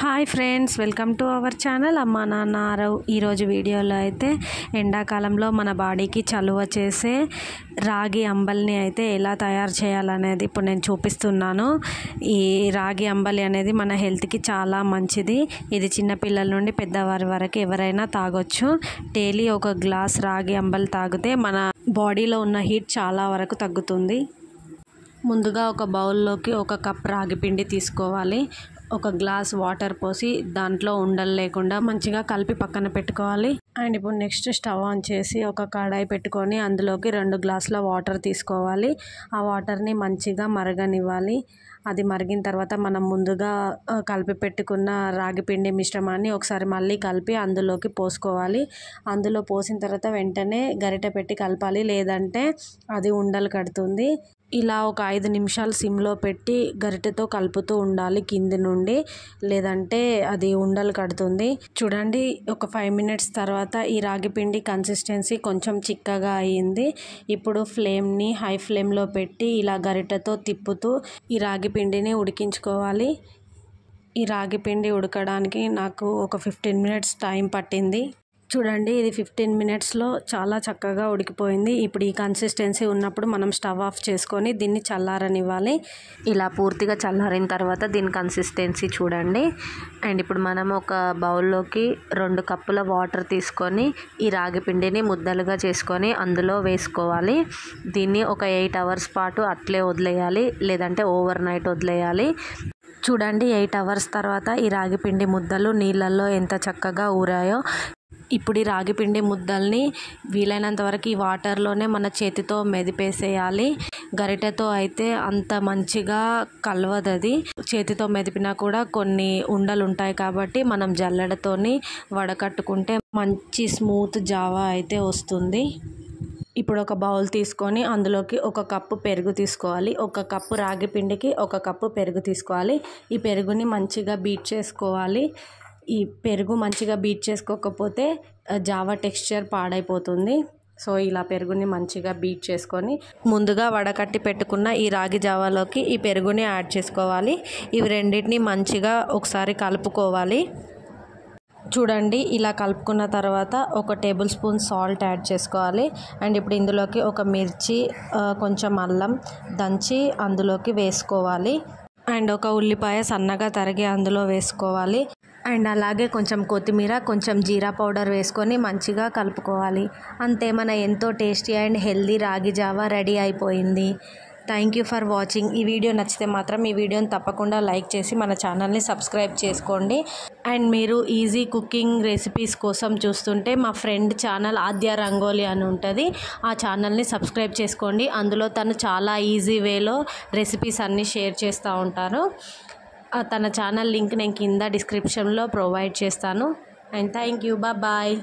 hi friends welcome to our channel అమ్మా నాన్న ఈరోజు వీడియోలో అయితే ఎండాకాలంలో మన బాడీకి చలువ చేసే రాగి అంబల్ని అయితే ఎలా తయారు చేయాలనేది ఇప్పుడు నేను చూపిస్తున్నాను ఈ రాగి అంబలి అనేది మన హెల్త్కి చాలా మంచిది ఇది చిన్నపిల్లల నుండి పెద్దవారి వరకు ఎవరైనా తాగొచ్చు డైలీ ఒక గ్లాస్ రాగి అంబలి తాగితే మన బాడీలో ఉన్న హీట్ చాలా వరకు తగ్గుతుంది ముందుగా ఒక బౌల్లోకి ఒక కప్ రాగి పిండి తీసుకోవాలి ఒక గ్లాస్ వాటర్ పోసి దాంట్లో ఉండలు లేకుండా మంచిగా కలిపి పక్కన పెట్టుకోవాలి అండ్ ఇప్పుడు నెక్స్ట్ స్టవ్ ఆన్ చేసి ఒక కడాయి పెట్టుకొని అందులోకి రెండు గ్లాసుల వాటర్ తీసుకోవాలి ఆ వాటర్ని మంచిగా మరగనివ్వాలి అది మరిగిన తర్వాత మనం ముందుగా కలిపి పెట్టుకున్న రాగి పిండి మిశ్రమాన్ని ఒకసారి మళ్ళీ కలిపి అందులోకి పోసుకోవాలి అందులో పోసిన తర్వాత వెంటనే గరిటె పెట్టి కలపాలి లేదంటే అది ఉండలు కడుతుంది ఇలా ఒక ఐదు నిమిషాలు సిమ్లో పెట్టి గరిటెతో కలుపుతూ ఉండాలి కింది నుండి లేదంటే అది ఉండలు కడుతుంది చూడండి ఒక ఫైవ్ మినిట్స్ తర్వాత ఈ రాగి పిండి కన్సిస్టెన్సీ కొంచెం చిక్కగా అయ్యింది ఇప్పుడు ఫ్లేమ్ని హై ఫ్లేమ్లో పెట్టి ఇలా గరిటెతో తిప్పుతూ ఈ రాగి పిండిని ఉడికించుకోవాలి ఈ రాగి పిండి ఉడకడానికి నాకు ఒక ఫిఫ్టీన్ మినిట్స్ టైం పట్టింది చూడండి ఇది ఫిఫ్టీన్ మినిట్స్లో చాలా చక్కగా ఉడికిపోయింది ఇప్పుడు ఈ కన్సిస్టెన్సీ ఉన్నప్పుడు మనం స్టవ్ ఆఫ్ చేసుకొని దీన్ని చల్లారనివ్వాలి ఇలా పూర్తిగా చల్లారిన తర్వాత దీని కన్సిస్టెన్సీ చూడండి అండ్ ఇప్పుడు మనం ఒక బౌల్లోకి రెండు కప్పుల వాటర్ తీసుకొని ఈ రాగి పిండిని ముద్దలుగా చేసుకొని అందులో వేసుకోవాలి దీన్ని ఒక ఎయిట్ అవర్స్ పాటు అట్లే వదిలేయాలి లేదంటే ఓవర్ నైట్ వదిలేయాలి చూడండి ఎయిట్ అవర్స్ తర్వాత ఈ రాగిపిండి ముద్దలు నీళ్ళల్లో ఎంత చక్కగా ఊరాయో ఇప్పుడు ఈ రాగిపిండి ముద్దల్ని వీలైనంత వరకు ఈ వాటర్లోనే మన చేతితో మెదిపేసేయాలి గరిటెతో అయితే అంత మంచిగా కలవదు అది చేతితో మెదిపినా కూడా కొన్ని ఉండలు ఉంటాయి కాబట్టి మనం జల్లెడతోని వడకట్టుకుంటే మంచి స్మూత్ జావా అయితే వస్తుంది ఇప్పుడు ఒక బౌల్ తీసుకొని అందులోకి ఒక కప్పు పెరుగు తీసుకోవాలి ఒక కప్పు రాగి పిండికి ఒక కప్పు పెరుగు తీసుకోవాలి ఈ పెరుగుని మంచిగా బీట్ చేసుకోవాలి ఈ పెరుగు మంచిగా బీట్ చేసుకోకపోతే జావా టెక్స్చర్ పాడైపోతుంది సో ఇలా పెరుగుని మంచిగా బీట్ చేసుకొని ముందుగా వడకట్టి పెట్టుకున్న ఈ రాగి జావాలోకి ఈ పెరుగుని యాడ్ చేసుకోవాలి ఇవి రెండింటిని మంచిగా ఒకసారి కలుపుకోవాలి చూడండి ఇలా కలుపుకున్న తర్వాత ఒక టేబుల్ స్పూన్ సాల్ట్ యాడ్ చేసుకోవాలి అండ్ ఇప్పుడు ఇందులోకి ఒక మిర్చి కొంచెం అల్లం దంచి అందులోకి వేసుకోవాలి అండ్ ఒక ఉల్లిపాయ సన్నగా తరిగి అందులో వేసుకోవాలి అండ్ అలాగే కొంచెం కొత్తిమీర కొంచెం జీరా పౌడర్ వేసుకొని మంచిగా కలుపుకోవాలి అంతే మన ఎంతో tasty and healthy ragi java ready అయిపోయింది థ్యాంక్ యూ ఫర్ వాచింగ్ ఈ వీడియో నచ్చితే మాత్రం ఈ వీడియోని తప్పకుండా లైక్ చేసి మన ఛానల్ని సబ్స్క్రైబ్ చేసుకోండి అండ్ మీరు ఈజీ కుకింగ్ రెసిపీస్ కోసం చూస్తుంటే మా ఫ్రెండ్ ఛానల్ ఆద్య రంగోలి అని ఉంటుంది ఆ ఛానల్ని సబ్స్క్రైబ్ చేసుకోండి అందులో తను చాలా ఈజీ వేలో రెసిపీస్ అన్నీ షేర్ చేస్తూ ఉంటారు తన ఛానల్ లింక్ నేను కింద డిస్క్రిప్షన్లో ప్రొవైడ్ చేస్తాను అండ్ థ్యాంక్ యూ బాయ్